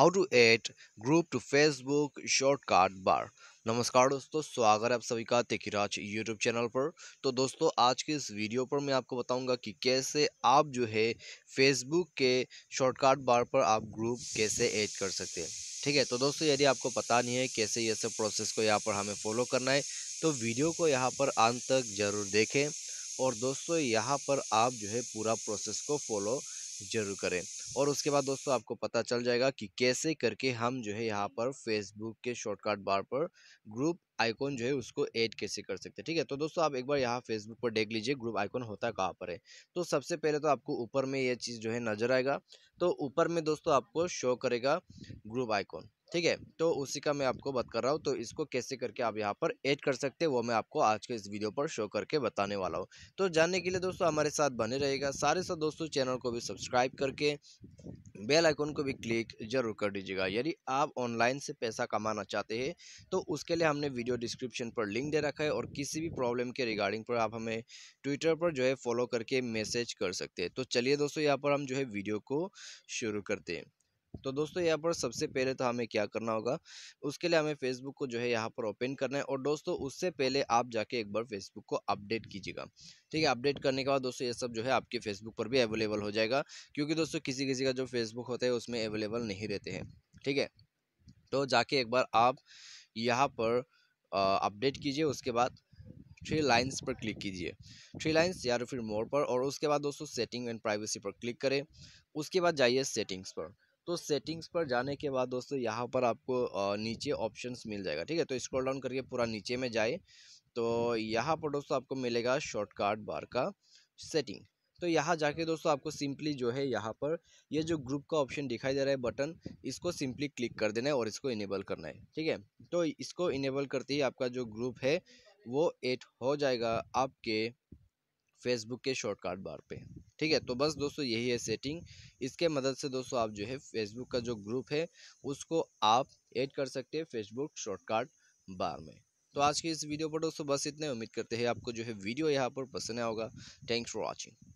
how to add group to Facebook shortcut बार नमस्कार दोस्तों स्वागत है आप सभी का तेकिराज यूट्यूब चैनल पर तो दोस्तों आज के इस वीडियो पर मैं आपको बताऊंगा कि कैसे आप जो है फेसबुक के शॉर्टकट बार पर आप ग्रुप कैसे ऐड कर सकते हैं ठीक है तो दोस्तों यदि आपको पता नहीं है कैसे ये सब प्रोसेस को यहाँ पर हमें फॉलो करना है तो वीडियो को यहाँ पर अंत तक ज़रूर देखें और दोस्तों यहाँ पर आप जो है पूरा प्रोसेस को फॉलो ज़रूर करें और उसके बाद दोस्तों आपको पता चल जाएगा कि कैसे करके हम जो है यहाँ पर फेसबुक के शॉर्टकट बार पर ग्रुप आइकॉन जो है उसको ऐड कैसे कर सकते हैं ठीक है तो दोस्तों आप एक बार यहाँ फेसबुक पर देख लीजिए ग्रुप आइकॉन होता कहाँ पर है तो सबसे पहले तो आपको ऊपर में ये चीज़ जो है नज़र आएगा तो ऊपर में दोस्तों आपको शो करेगा ग्रुप आइकॉन ठीक है तो उसी का मैं आपको बात कर रहा हूँ तो इसको कैसे करके आप यहाँ पर ऐड कर सकते हैं वो मैं आपको आज के इस वीडियो पर शो करके बताने वाला हूँ तो जानने के लिए दोस्तों हमारे साथ बने रहेगा सारे साथ दोस्तों चैनल को भी सब्सक्राइब करके बेल आइकन को भी क्लिक जरूर कर दीजिएगा यदि आप ऑनलाइन से पैसा कमाना चाहते हैं तो उसके लिए हमने वीडियो डिस्क्रिप्शन पर लिंक दे रखा है और किसी भी प्रॉब्लम के रिगार्डिंग पर आप हमें ट्विटर पर जो है फॉलो करके मैसेज कर सकते हैं तो चलिए दोस्तों यहाँ पर हम जो है वीडियो को शुरू करते हैं तो दोस्तों यहाँ पर सबसे पहले तो हमें क्या करना होगा उसके लिए हमें फेसबुक को जो है यहाँ पर ओपन करना है और दोस्तों उससे पहले आप जाके एक बार फेसबुक को अपडेट कीजिएगा ठीक है अपडेट करने के बाद दोस्तों ये सब जो है आपके फेसबुक पर भी अवेलेबल हो जाएगा क्योंकि दोस्तों किसी किसी का जो फेसबुक होता है उसमें अवेलेबल नहीं रहते हैं ठीक है तो जाके एक बार आप यहाँ पर अपडेट कीजिए उसके बाद थ्री लाइंस पर क्लिक कीजिए थ्री लाइंस या फिर मोर पर और उसके बाद दोस्तों सेटिंग एंड प्राइवेसी पर क्लिक करें उसके बाद जाइए सेटिंग्स पर तो सेटिंग्स पर जाने के बाद दोस्तों यहाँ पर आपको नीचे ऑप्शंस मिल जाएगा ठीक है तो स्क्रॉल डाउन करके पूरा नीचे में जाए तो यहाँ पर दोस्तों आपको मिलेगा शॉर्टकट बार का सेटिंग तो यहाँ जाके दोस्तों आपको सिंपली जो है यहाँ पर ये यह जो ग्रुप का ऑप्शन दिखाई दे रहा है बटन इसको सिंपली क्लिक कर देना है और इसको इनेबल करना है ठीक है तो इसको इनेबल करते ही आपका जो ग्रुप है वो एड हो जाएगा आपके फेसबुक के शॉर्टकट बार पे ठीक है तो बस दोस्तों यही है सेटिंग इसके मदद से दोस्तों आप जो है फेसबुक का जो ग्रुप है उसको आप ऐड कर सकते हैं फेसबुक शॉर्टकट बार में तो आज की इस वीडियो पर दोस्तों बस इतने उम्मीद करते हैं आपको जो है वीडियो यहाँ पर पसंद आया होगा थैंक्स फॉर वॉचिंग